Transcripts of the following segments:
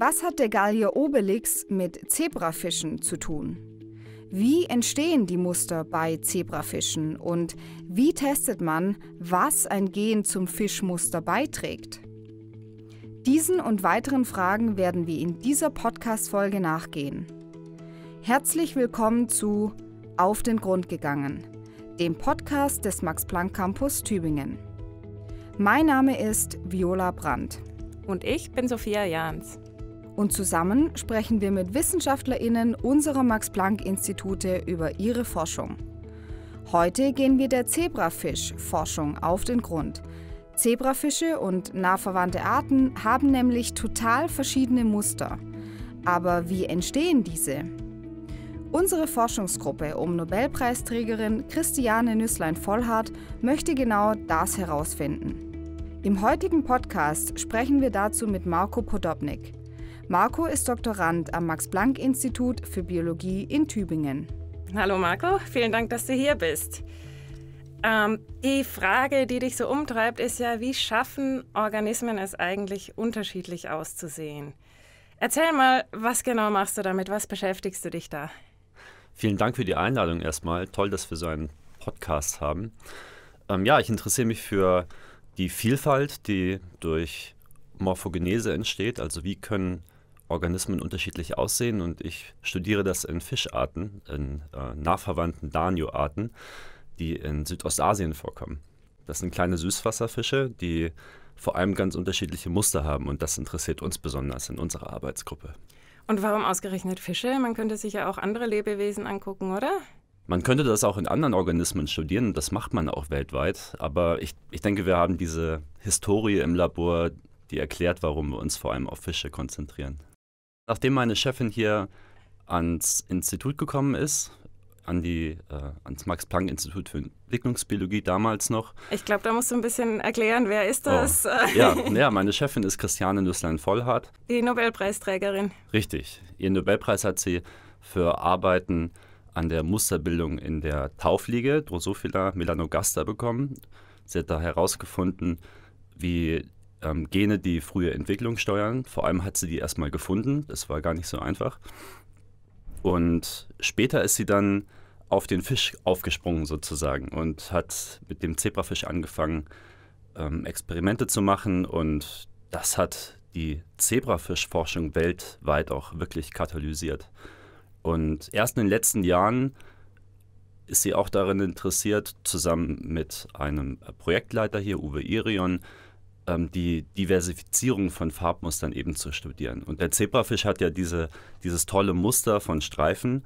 Was hat der Gallier Obelix mit Zebrafischen zu tun? Wie entstehen die Muster bei Zebrafischen und wie testet man, was ein Gen zum Fischmuster beiträgt? Diesen und weiteren Fragen werden wir in dieser Podcast-Folge nachgehen. Herzlich willkommen zu Auf den Grund gegangen, dem Podcast des Max-Planck-Campus Tübingen. Mein Name ist Viola Brandt. Und ich bin Sophia Jahns. Und zusammen sprechen wir mit WissenschaftlerInnen unserer Max-Planck-Institute über ihre Forschung. Heute gehen wir der Zebrafisch-Forschung auf den Grund. Zebrafische und nahverwandte Arten haben nämlich total verschiedene Muster. Aber wie entstehen diese? Unsere Forschungsgruppe um Nobelpreisträgerin Christiane Nüsslein-Vollhardt möchte genau das herausfinden. Im heutigen Podcast sprechen wir dazu mit Marco Podobnik. Marco ist Doktorand am Max-Planck-Institut für Biologie in Tübingen. Hallo Marco, vielen Dank, dass du hier bist. Ähm, die Frage, die dich so umtreibt, ist ja, wie schaffen Organismen es eigentlich unterschiedlich auszusehen? Erzähl mal, was genau machst du damit? Was beschäftigst du dich da? Vielen Dank für die Einladung erstmal. Toll, dass wir so einen Podcast haben. Ähm, ja, ich interessiere mich für die Vielfalt, die durch Morphogenese entsteht. Also wie können Organismen unterschiedlich aussehen und ich studiere das in Fischarten, in äh, nahverwandten Danio-Arten, die in Südostasien vorkommen. Das sind kleine Süßwasserfische, die vor allem ganz unterschiedliche Muster haben und das interessiert uns besonders in unserer Arbeitsgruppe. Und warum ausgerechnet Fische? Man könnte sich ja auch andere Lebewesen angucken, oder? Man könnte das auch in anderen Organismen studieren und das macht man auch weltweit, aber ich, ich denke, wir haben diese Historie im Labor, die erklärt, warum wir uns vor allem auf Fische konzentrieren. Nachdem meine Chefin hier ans Institut gekommen ist, an die, äh, ans Max-Planck-Institut für Entwicklungsbiologie damals noch. Ich glaube, da musst du ein bisschen erklären, wer ist oh. das? Oh. Ja, ja, meine Chefin ist Christiane Nüsslein-Vollhardt. Die Nobelpreisträgerin. Richtig. Ihren Nobelpreis hat sie für Arbeiten an der Musterbildung in der Taufliege Drosophila melanogaster bekommen. Sie hat da herausgefunden, wie ähm, Gene, die frühe Entwicklung steuern. Vor allem hat sie die erstmal gefunden. Das war gar nicht so einfach. Und später ist sie dann auf den Fisch aufgesprungen sozusagen und hat mit dem Zebrafisch angefangen, ähm, Experimente zu machen. Und das hat die Zebrafischforschung weltweit auch wirklich katalysiert. Und erst in den letzten Jahren ist sie auch darin interessiert, zusammen mit einem Projektleiter hier, Uwe Irion, ähm, die Diversifizierung von Farbmustern eben zu studieren. Und der Zebrafisch hat ja diese, dieses tolle Muster von Streifen,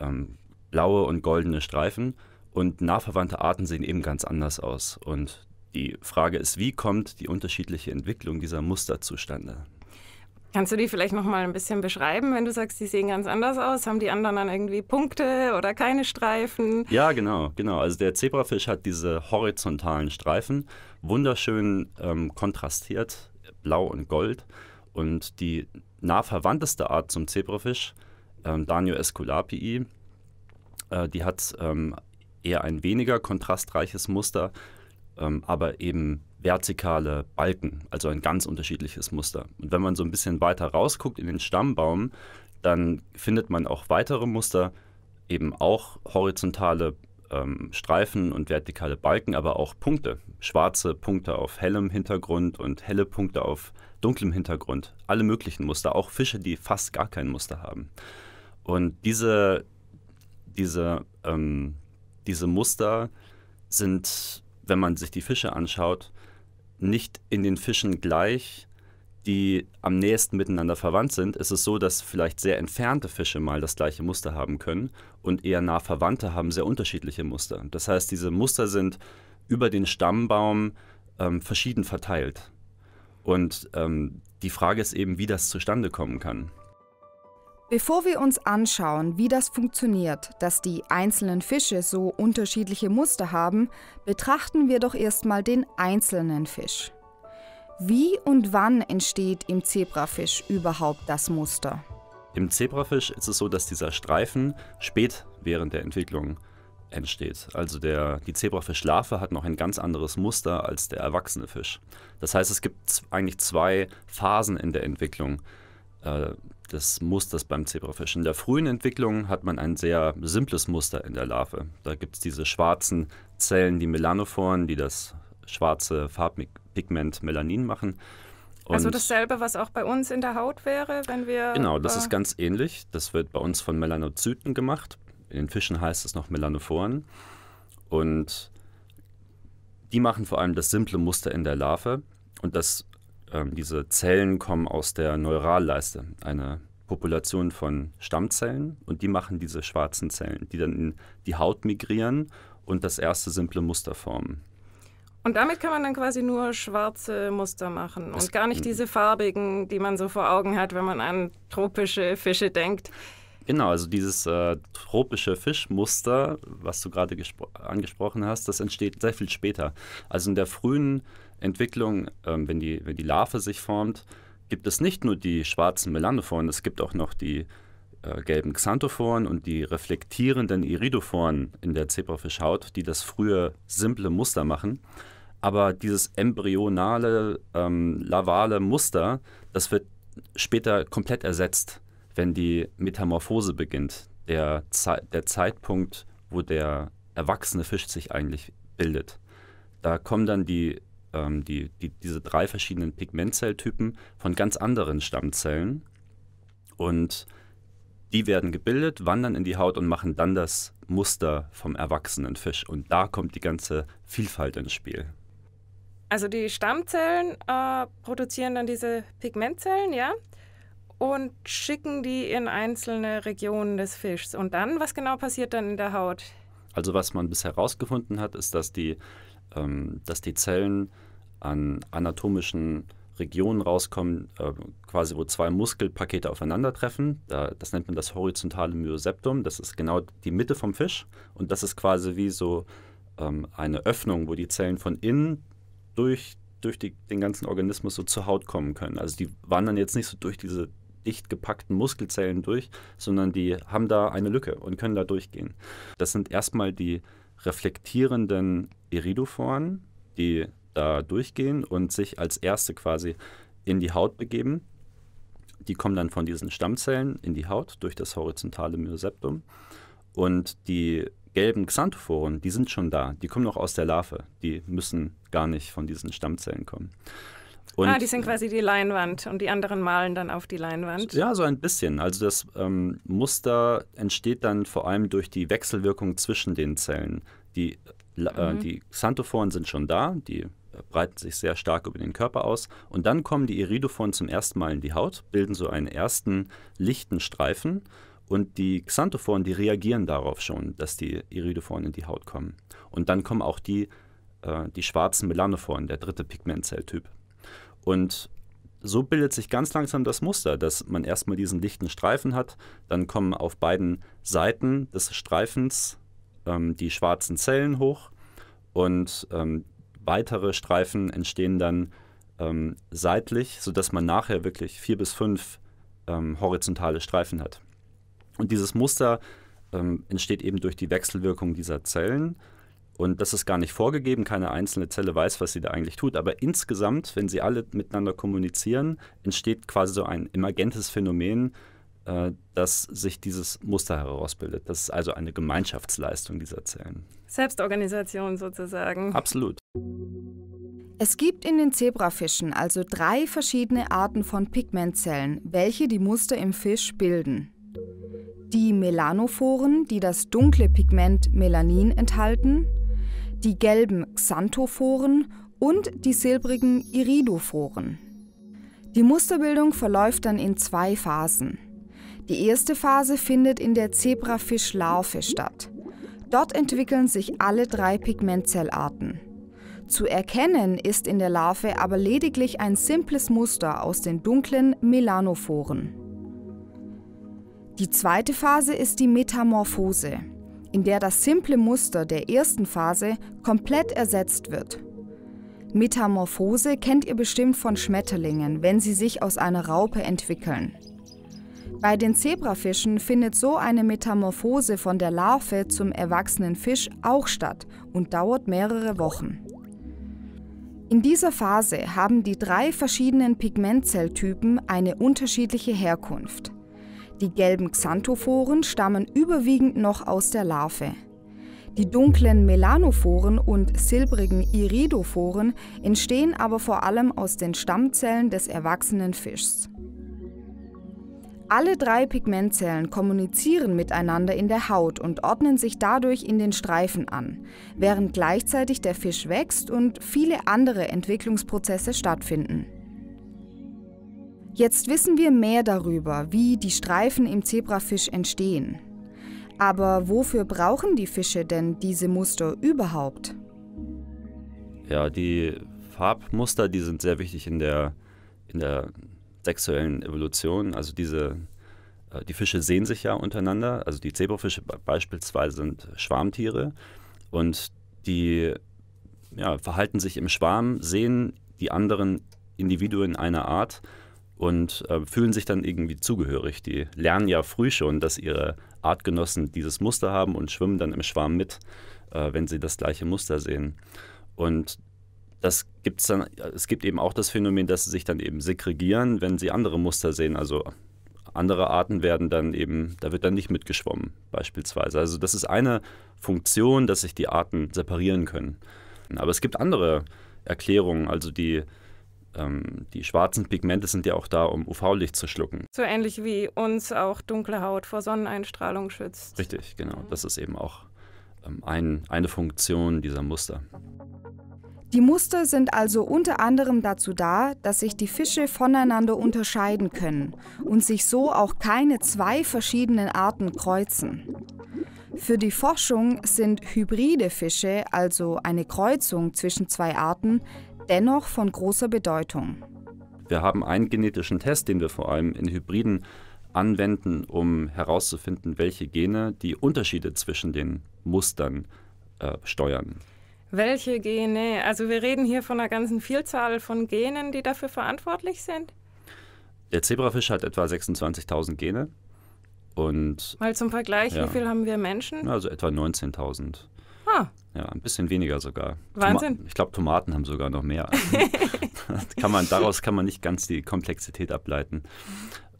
ähm, blaue und goldene Streifen. Und nahverwandte Arten sehen eben ganz anders aus. Und die Frage ist, wie kommt die unterschiedliche Entwicklung dieser Muster zustande? Kannst du die vielleicht noch mal ein bisschen beschreiben, wenn du sagst, die sehen ganz anders aus? Haben die anderen dann irgendwie Punkte oder keine Streifen? Ja, genau, genau. Also der Zebrafisch hat diese horizontalen Streifen, wunderschön ähm, kontrastiert, blau und gold. Und die nah verwandteste Art zum Zebrafisch, ähm, Danio esculapii, äh, die hat ähm, eher ein weniger kontrastreiches Muster, ähm, aber eben vertikale Balken, also ein ganz unterschiedliches Muster. Und wenn man so ein bisschen weiter rausguckt in den Stammbaum, dann findet man auch weitere Muster, eben auch horizontale ähm, Streifen und vertikale Balken, aber auch Punkte. Schwarze Punkte auf hellem Hintergrund und helle Punkte auf dunklem Hintergrund. Alle möglichen Muster, auch Fische, die fast gar kein Muster haben. Und diese, diese, ähm, diese Muster sind wenn man sich die Fische anschaut, nicht in den Fischen gleich, die am nächsten miteinander verwandt sind, ist es so, dass vielleicht sehr entfernte Fische mal das gleiche Muster haben können und eher nah verwandte haben sehr unterschiedliche Muster. Das heißt, diese Muster sind über den Stammbaum ähm, verschieden verteilt. Und ähm, die Frage ist eben, wie das zustande kommen kann. Bevor wir uns anschauen, wie das funktioniert, dass die einzelnen Fische so unterschiedliche Muster haben, betrachten wir doch erstmal den einzelnen Fisch. Wie und wann entsteht im Zebrafisch überhaupt das Muster? Im Zebrafisch ist es so, dass dieser Streifen spät während der Entwicklung entsteht. Also der, die Zebrafischlarve hat noch ein ganz anderes Muster als der erwachsene Fisch. Das heißt, es gibt eigentlich zwei Phasen in der Entwicklung. Äh, des Musters beim Zebrafisch. In der frühen Entwicklung hat man ein sehr simples Muster in der Larve. Da gibt es diese schwarzen Zellen, die Melanophoren, die das schwarze Farbpigment Melanin machen. Also Und also dasselbe, was auch bei uns in der Haut wäre, wenn wir. Genau, das äh, ist ganz ähnlich. Das wird bei uns von Melanozyten gemacht. In den Fischen heißt es noch Melanophoren. Und die machen vor allem das simple Muster in der Larve. Und das ähm, diese Zellen kommen aus der Neuralleiste, eine Population von Stammzellen und die machen diese schwarzen Zellen, die dann in die Haut migrieren und das erste simple Muster formen. Und damit kann man dann quasi nur schwarze Muster machen und gar nicht diese farbigen, die man so vor Augen hat, wenn man an tropische Fische denkt. Genau, also dieses äh, tropische Fischmuster, was du gerade angesprochen hast, das entsteht sehr viel später. Also in der frühen Entwicklung, ähm, wenn, die, wenn die Larve sich formt, gibt es nicht nur die schwarzen Melanophoren, es gibt auch noch die äh, gelben Xanthophoren und die reflektierenden Iridophoren in der Zebrafischhaut, die das früher simple Muster machen. Aber dieses embryonale, ähm, lavale Muster, das wird später komplett ersetzt, wenn die Metamorphose beginnt. Der, Ze der Zeitpunkt, wo der erwachsene Fisch sich eigentlich bildet. Da kommen dann die ähm, die, die, diese drei verschiedenen Pigmentzelltypen von ganz anderen Stammzellen. Und die werden gebildet, wandern in die Haut und machen dann das Muster vom erwachsenen Fisch. Und da kommt die ganze Vielfalt ins Spiel. Also die Stammzellen äh, produzieren dann diese Pigmentzellen, ja? Und schicken die in einzelne Regionen des Fischs. Und dann, was genau passiert dann in der Haut? Also was man bisher herausgefunden hat, ist, dass die ähm, dass die Zellen an anatomischen Regionen rauskommen, äh, quasi wo zwei Muskelpakete aufeinandertreffen. Da, das nennt man das horizontale Myoseptum. Das ist genau die Mitte vom Fisch und das ist quasi wie so ähm, eine Öffnung, wo die Zellen von innen durch, durch die, den ganzen Organismus so zur Haut kommen können. Also die wandern jetzt nicht so durch diese dicht gepackten Muskelzellen durch, sondern die haben da eine Lücke und können da durchgehen. Das sind erstmal die reflektierenden Iridophoren, die da durchgehen und sich als erste quasi in die Haut begeben. Die kommen dann von diesen Stammzellen in die Haut durch das horizontale Myoseptum. Und die gelben Xanthophoren, die sind schon da, die kommen noch aus der Larve, die müssen gar nicht von diesen Stammzellen kommen. Und ah, die sind quasi die Leinwand und die anderen malen dann auf die Leinwand. Ja, so ein bisschen. Also das ähm, Muster entsteht dann vor allem durch die Wechselwirkung zwischen den Zellen. Die, äh, mhm. die Xanthophoren sind schon da, die äh, breiten sich sehr stark über den Körper aus und dann kommen die Iridophoren zum ersten Mal in die Haut, bilden so einen ersten lichten Streifen und die Xanthophoren, die reagieren darauf schon, dass die Iridophoren in die Haut kommen. Und dann kommen auch die, äh, die schwarzen Melanophoren, der dritte Pigmentzelltyp. Und so bildet sich ganz langsam das Muster, dass man erstmal diesen dichten Streifen hat, dann kommen auf beiden Seiten des Streifens ähm, die schwarzen Zellen hoch und ähm, weitere Streifen entstehen dann ähm, seitlich, sodass man nachher wirklich vier bis fünf ähm, horizontale Streifen hat. Und dieses Muster ähm, entsteht eben durch die Wechselwirkung dieser Zellen und das ist gar nicht vorgegeben, keine einzelne Zelle weiß, was sie da eigentlich tut. Aber insgesamt, wenn sie alle miteinander kommunizieren, entsteht quasi so ein emergentes Phänomen, äh, dass sich dieses Muster herausbildet. Das ist also eine Gemeinschaftsleistung dieser Zellen. Selbstorganisation sozusagen. Absolut. Es gibt in den Zebrafischen also drei verschiedene Arten von Pigmentzellen, welche die Muster im Fisch bilden. Die Melanophoren, die das dunkle Pigment Melanin enthalten, die gelben Xanthophoren und die silbrigen Iridophoren. Die Musterbildung verläuft dann in zwei Phasen. Die erste Phase findet in der Zebrafischlarve statt. Dort entwickeln sich alle drei Pigmentzellarten. Zu erkennen ist in der Larve aber lediglich ein simples Muster aus den dunklen Melanophoren. Die zweite Phase ist die Metamorphose in der das simple Muster der ersten Phase komplett ersetzt wird. Metamorphose kennt ihr bestimmt von Schmetterlingen, wenn sie sich aus einer Raupe entwickeln. Bei den Zebrafischen findet so eine Metamorphose von der Larve zum erwachsenen Fisch auch statt und dauert mehrere Wochen. In dieser Phase haben die drei verschiedenen Pigmentzelltypen eine unterschiedliche Herkunft. Die gelben Xanthophoren stammen überwiegend noch aus der Larve. Die dunklen Melanophoren und silbrigen Iridophoren entstehen aber vor allem aus den Stammzellen des erwachsenen Fischs. Alle drei Pigmentzellen kommunizieren miteinander in der Haut und ordnen sich dadurch in den Streifen an, während gleichzeitig der Fisch wächst und viele andere Entwicklungsprozesse stattfinden. Jetzt wissen wir mehr darüber, wie die Streifen im Zebrafisch entstehen. Aber wofür brauchen die Fische denn diese Muster überhaupt? Ja, die Farbmuster, die sind sehr wichtig in der, in der sexuellen Evolution. Also diese, äh, die Fische sehen sich ja untereinander. Also die Zebrafische beispielsweise sind Schwarmtiere und die ja, verhalten sich im Schwarm, sehen die anderen Individuen einer Art und äh, fühlen sich dann irgendwie zugehörig. Die lernen ja früh schon, dass ihre Artgenossen dieses Muster haben und schwimmen dann im Schwarm mit, äh, wenn sie das gleiche Muster sehen. Und das gibt's dann, äh, es gibt eben auch das Phänomen, dass sie sich dann eben segregieren, wenn sie andere Muster sehen. Also andere Arten werden dann eben, da wird dann nicht mitgeschwommen, beispielsweise. Also das ist eine Funktion, dass sich die Arten separieren können. Aber es gibt andere Erklärungen, also die ähm, die schwarzen Pigmente sind ja auch da, um UV-Licht zu schlucken. So ähnlich wie uns auch dunkle Haut vor Sonneneinstrahlung schützt. Richtig, genau. Mhm. Das ist eben auch ähm, ein, eine Funktion dieser Muster. Die Muster sind also unter anderem dazu da, dass sich die Fische voneinander unterscheiden können und sich so auch keine zwei verschiedenen Arten kreuzen. Für die Forschung sind hybride Fische, also eine Kreuzung zwischen zwei Arten, dennoch von großer Bedeutung. Wir haben einen genetischen Test, den wir vor allem in Hybriden anwenden, um herauszufinden, welche Gene die Unterschiede zwischen den Mustern äh, steuern. Welche Gene? Also wir reden hier von einer ganzen Vielzahl von Genen, die dafür verantwortlich sind. Der Zebrafisch hat etwa 26.000 Gene. Und, Mal zum Vergleich, ja, wie viel haben wir Menschen? Also etwa 19.000. Ah. Ja, ein bisschen weniger sogar. Wahnsinn. Toma ich glaube, Tomaten haben sogar noch mehr. kann man, daraus kann man nicht ganz die Komplexität ableiten.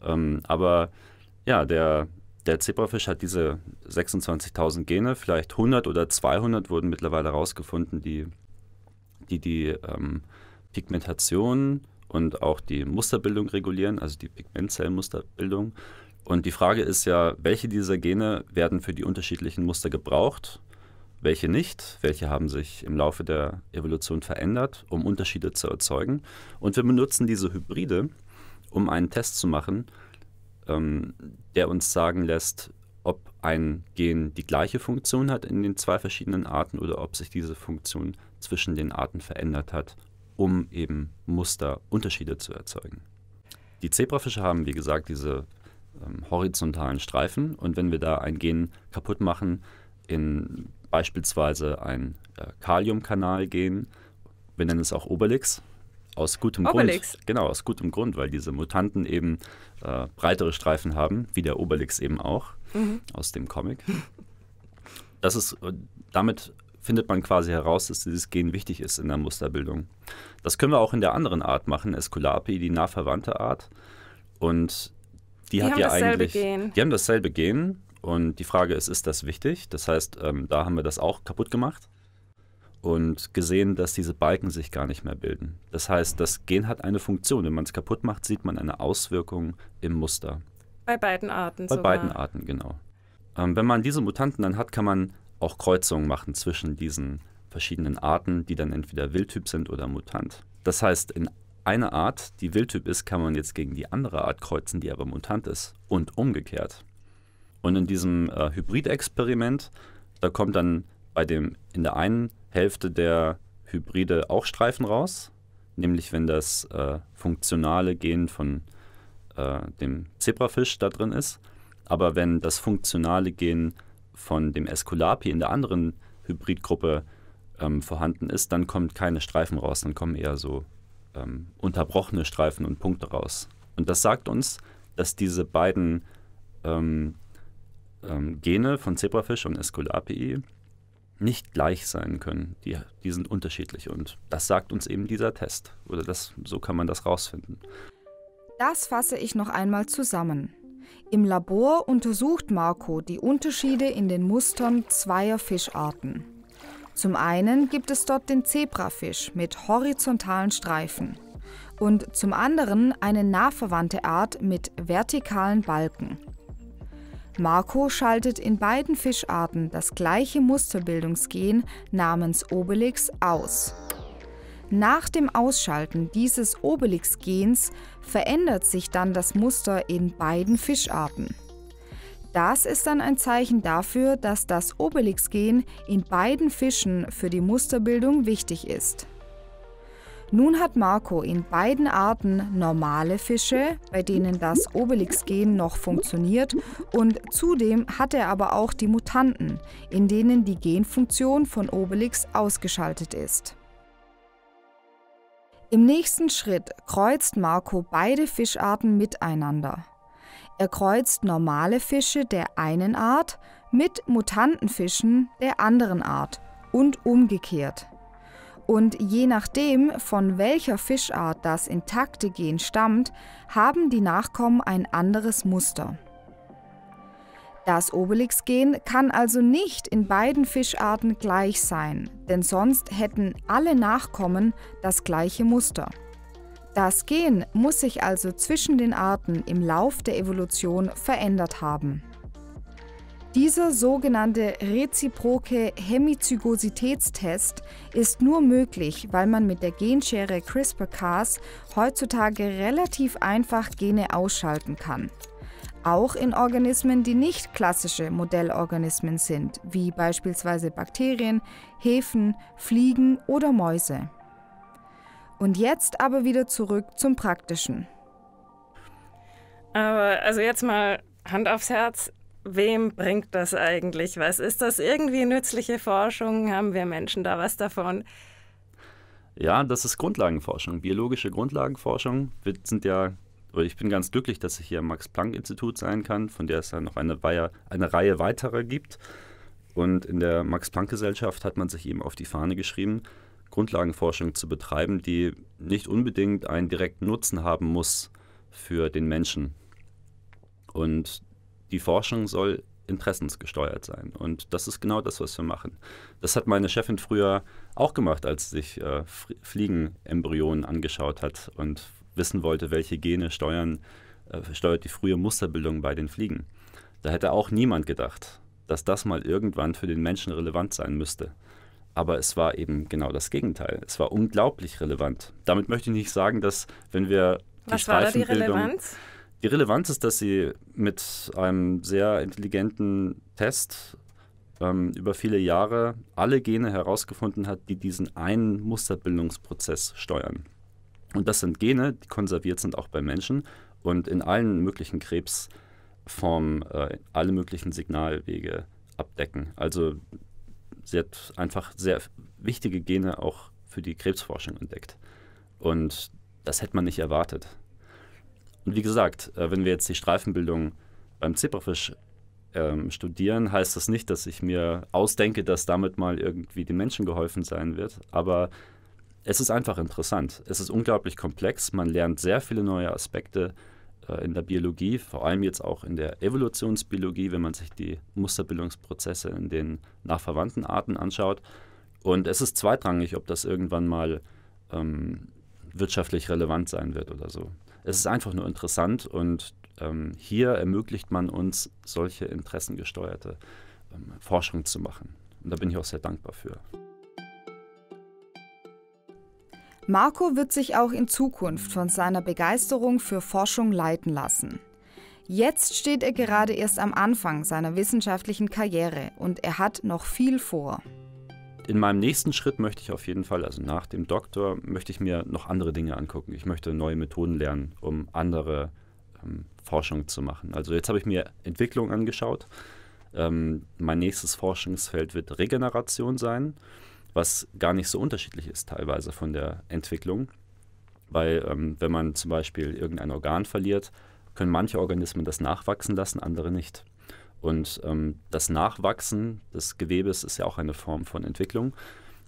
Ähm, aber ja, der, der Zebrafisch hat diese 26.000 Gene, vielleicht 100 oder 200 wurden mittlerweile herausgefunden, die die, die ähm, Pigmentation und auch die Musterbildung regulieren, also die Pigmentzellenmusterbildung. Und die Frage ist ja, welche dieser Gene werden für die unterschiedlichen Muster gebraucht? welche nicht, welche haben sich im Laufe der Evolution verändert, um Unterschiede zu erzeugen. Und wir benutzen diese Hybride, um einen Test zu machen, ähm, der uns sagen lässt, ob ein Gen die gleiche Funktion hat in den zwei verschiedenen Arten oder ob sich diese Funktion zwischen den Arten verändert hat, um eben Musterunterschiede zu erzeugen. Die Zebrafische haben, wie gesagt, diese ähm, horizontalen Streifen und wenn wir da ein Gen kaputt machen, in beispielsweise ein äh, Kaliumkanal gehen. Wir nennen es auch Obelix. Aus gutem Obelix. Grund. Genau, aus gutem Grund, weil diese Mutanten eben äh, breitere Streifen haben, wie der Obelix eben auch mhm. aus dem Comic. Das ist, äh, damit findet man quasi heraus, dass dieses Gen wichtig ist in der Musterbildung. Das können wir auch in der anderen Art machen, Esculapi, die nahverwandte Art. Und die, die hat ja eigentlich. Gen. Die haben dasselbe Gen, und die Frage ist, ist das wichtig? Das heißt, ähm, da haben wir das auch kaputt gemacht und gesehen, dass diese Balken sich gar nicht mehr bilden. Das heißt, das Gen hat eine Funktion. Wenn man es kaputt macht, sieht man eine Auswirkung im Muster. Bei beiden Arten. Bei sogar. beiden Arten, genau. Ähm, wenn man diese Mutanten dann hat, kann man auch Kreuzungen machen zwischen diesen verschiedenen Arten, die dann entweder Wildtyp sind oder Mutant. Das heißt, in einer Art, die Wildtyp ist, kann man jetzt gegen die andere Art kreuzen, die aber Mutant ist und umgekehrt. Und in diesem äh, hybrid da kommt dann bei dem, in der einen Hälfte der Hybride auch Streifen raus, nämlich wenn das äh, funktionale Gen von äh, dem Zebrafisch da drin ist. Aber wenn das funktionale Gen von dem Esculapi in der anderen Hybridgruppe ähm, vorhanden ist, dann kommen keine Streifen raus, dann kommen eher so ähm, unterbrochene Streifen und Punkte raus. Und das sagt uns, dass diese beiden ähm, ähm, Gene von Zebrafisch und Esculapii nicht gleich sein können. Die, die sind unterschiedlich und das sagt uns eben dieser Test. Oder das, so kann man das rausfinden. Das fasse ich noch einmal zusammen. Im Labor untersucht Marco die Unterschiede in den Mustern zweier Fischarten. Zum einen gibt es dort den Zebrafisch mit horizontalen Streifen und zum anderen eine nahverwandte Art mit vertikalen Balken. Marco schaltet in beiden Fischarten das gleiche Musterbildungsgen namens Obelix aus. Nach dem Ausschalten dieses Obelix-Gens verändert sich dann das Muster in beiden Fischarten. Das ist dann ein Zeichen dafür, dass das Obelix-Gen in beiden Fischen für die Musterbildung wichtig ist. Nun hat Marco in beiden Arten normale Fische, bei denen das Obelix-Gen noch funktioniert, und zudem hat er aber auch die Mutanten, in denen die Genfunktion von Obelix ausgeschaltet ist. Im nächsten Schritt kreuzt Marco beide Fischarten miteinander. Er kreuzt normale Fische der einen Art mit Mutantenfischen der anderen Art und umgekehrt. Und je nachdem, von welcher Fischart das intakte Gen stammt, haben die Nachkommen ein anderes Muster. Das Obelix-Gen kann also nicht in beiden Fischarten gleich sein, denn sonst hätten alle Nachkommen das gleiche Muster. Das Gen muss sich also zwischen den Arten im Lauf der Evolution verändert haben. Dieser sogenannte reziproke Hemizygositätstest ist nur möglich, weil man mit der Genschere CRISPR-Cas heutzutage relativ einfach Gene ausschalten kann. Auch in Organismen, die nicht klassische Modellorganismen sind, wie beispielsweise Bakterien, Hefen, Fliegen oder Mäuse. Und jetzt aber wieder zurück zum Praktischen. Aber also jetzt mal Hand aufs Herz, wem bringt das eigentlich was? Ist das irgendwie nützliche Forschung? Haben wir Menschen da was davon? Ja, das ist Grundlagenforschung, biologische Grundlagenforschung. Wir sind ja, oder ich bin ganz glücklich, dass ich hier am Max-Planck-Institut sein kann, von der es dann noch eine, eine Reihe weiterer gibt. Und in der Max-Planck-Gesellschaft hat man sich eben auf die Fahne geschrieben, Grundlagenforschung zu betreiben, die nicht unbedingt einen direkten Nutzen haben muss für den Menschen. Und die Forschung soll interessensgesteuert sein. Und das ist genau das, was wir machen. Das hat meine Chefin früher auch gemacht, als sie sich äh, Fliegenembryonen angeschaut hat und wissen wollte, welche Gene steuern, äh, steuert die frühe Musterbildung bei den Fliegen. Da hätte auch niemand gedacht, dass das mal irgendwann für den Menschen relevant sein müsste. Aber es war eben genau das Gegenteil. Es war unglaublich relevant. Damit möchte ich nicht sagen, dass wenn wir die Was war da die Relevanz? Die Relevanz ist, dass sie mit einem sehr intelligenten Test ähm, über viele Jahre alle Gene herausgefunden hat, die diesen einen Musterbildungsprozess steuern. Und das sind Gene, die konserviert sind auch bei Menschen und in allen möglichen Krebsformen äh, alle möglichen Signalwege abdecken. Also sie hat einfach sehr wichtige Gene auch für die Krebsforschung entdeckt. Und das hätte man nicht erwartet. Und wie gesagt, äh, wenn wir jetzt die Streifenbildung beim Zebrafisch ähm, studieren, heißt das nicht, dass ich mir ausdenke, dass damit mal irgendwie den Menschen geholfen sein wird. Aber es ist einfach interessant. Es ist unglaublich komplex. Man lernt sehr viele neue Aspekte äh, in der Biologie, vor allem jetzt auch in der Evolutionsbiologie, wenn man sich die Musterbildungsprozesse in den nachverwandten Arten anschaut. Und es ist zweitrangig, ob das irgendwann mal ähm, wirtschaftlich relevant sein wird oder so. Es ist einfach nur interessant und ähm, hier ermöglicht man uns, solche interessengesteuerte ähm, Forschung zu machen. Und da bin ich auch sehr dankbar für. Marco wird sich auch in Zukunft von seiner Begeisterung für Forschung leiten lassen. Jetzt steht er gerade erst am Anfang seiner wissenschaftlichen Karriere und er hat noch viel vor in meinem nächsten Schritt möchte ich auf jeden Fall, also nach dem Doktor, möchte ich mir noch andere Dinge angucken. Ich möchte neue Methoden lernen, um andere ähm, Forschung zu machen. Also jetzt habe ich mir Entwicklung angeschaut. Ähm, mein nächstes Forschungsfeld wird Regeneration sein, was gar nicht so unterschiedlich ist teilweise von der Entwicklung. Weil ähm, wenn man zum Beispiel irgendein Organ verliert, können manche Organismen das nachwachsen lassen, andere nicht. Und ähm, das Nachwachsen des Gewebes ist ja auch eine Form von Entwicklung.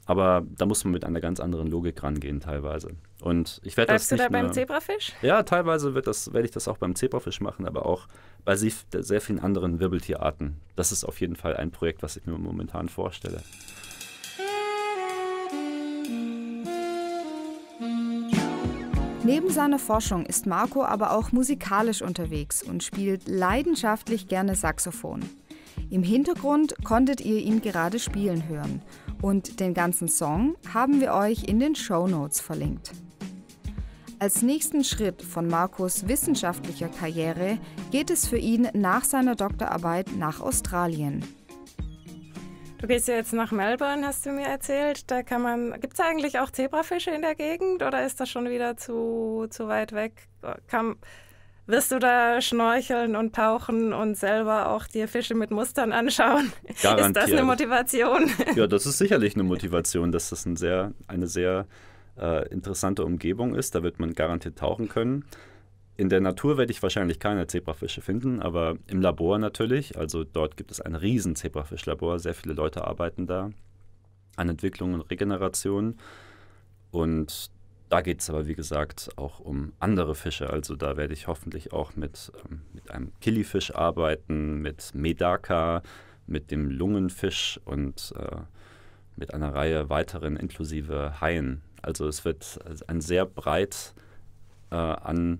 Aber da muss man mit einer ganz anderen Logik rangehen teilweise. Und ich werde das nicht du da beim Zebrafisch? Ja, teilweise wird das, werde ich das auch beim Zebrafisch machen, aber auch bei sehr vielen anderen Wirbeltierarten. Das ist auf jeden Fall ein Projekt, was ich mir momentan vorstelle. Neben seiner Forschung ist Marco aber auch musikalisch unterwegs und spielt leidenschaftlich gerne Saxophon. Im Hintergrund konntet ihr ihn gerade spielen hören und den ganzen Song haben wir euch in den Show Notes verlinkt. Als nächsten Schritt von Marcos wissenschaftlicher Karriere geht es für ihn nach seiner Doktorarbeit nach Australien. Du gehst ja jetzt nach Melbourne, hast du mir erzählt. Da kann man. Gibt es eigentlich auch Zebrafische in der Gegend oder ist das schon wieder zu, zu weit weg? Kann, wirst du da schnorcheln und tauchen und selber auch dir Fische mit Mustern anschauen? Garantiert. Ist das eine Motivation? Ja, das ist sicherlich eine Motivation, dass das ein sehr, eine sehr äh, interessante Umgebung ist. Da wird man garantiert tauchen können in der Natur werde ich wahrscheinlich keine Zebrafische finden, aber im Labor natürlich. Also dort gibt es ein riesen Zebrafischlabor. Sehr viele Leute arbeiten da an Entwicklung und Regeneration. Und da geht es aber, wie gesagt, auch um andere Fische. Also da werde ich hoffentlich auch mit, ähm, mit einem Killifisch arbeiten, mit Medaka, mit dem Lungenfisch und äh, mit einer Reihe weiteren inklusive Haien. Also es wird also ein sehr breit äh, an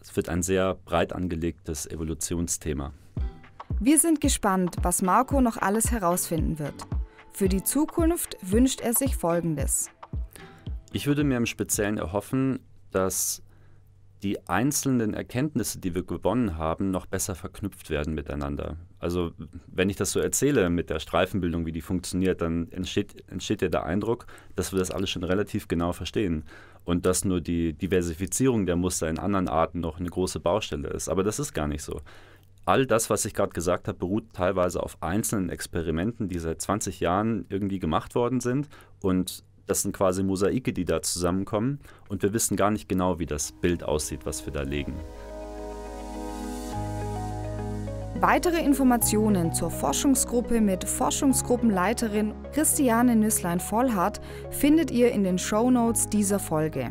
es wird ein sehr breit angelegtes Evolutionsthema. Wir sind gespannt, was Marco noch alles herausfinden wird. Für die Zukunft wünscht er sich Folgendes. Ich würde mir im Speziellen erhoffen, dass die einzelnen Erkenntnisse, die wir gewonnen haben, noch besser verknüpft werden miteinander. Also wenn ich das so erzähle mit der Streifenbildung, wie die funktioniert, dann entsteht, entsteht ja der Eindruck, dass wir das alles schon relativ genau verstehen und dass nur die Diversifizierung der Muster in anderen Arten noch eine große Baustelle ist. Aber das ist gar nicht so. All das, was ich gerade gesagt habe, beruht teilweise auf einzelnen Experimenten, die seit 20 Jahren irgendwie gemacht worden sind und das sind quasi Mosaike, die da zusammenkommen und wir wissen gar nicht genau, wie das Bild aussieht, was wir da legen. Weitere Informationen zur Forschungsgruppe mit Forschungsgruppenleiterin Christiane Nüsslein-Vollhardt findet ihr in den Show Notes dieser Folge.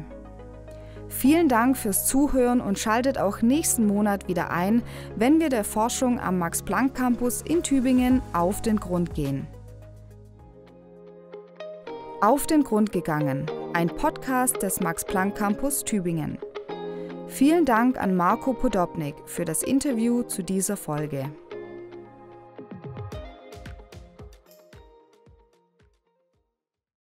Vielen Dank fürs Zuhören und schaltet auch nächsten Monat wieder ein, wenn wir der Forschung am Max-Planck-Campus in Tübingen auf den Grund gehen. Auf den Grund gegangen, ein Podcast des Max-Planck-Campus Tübingen. Vielen Dank an Marco Podobnik für das Interview zu dieser Folge.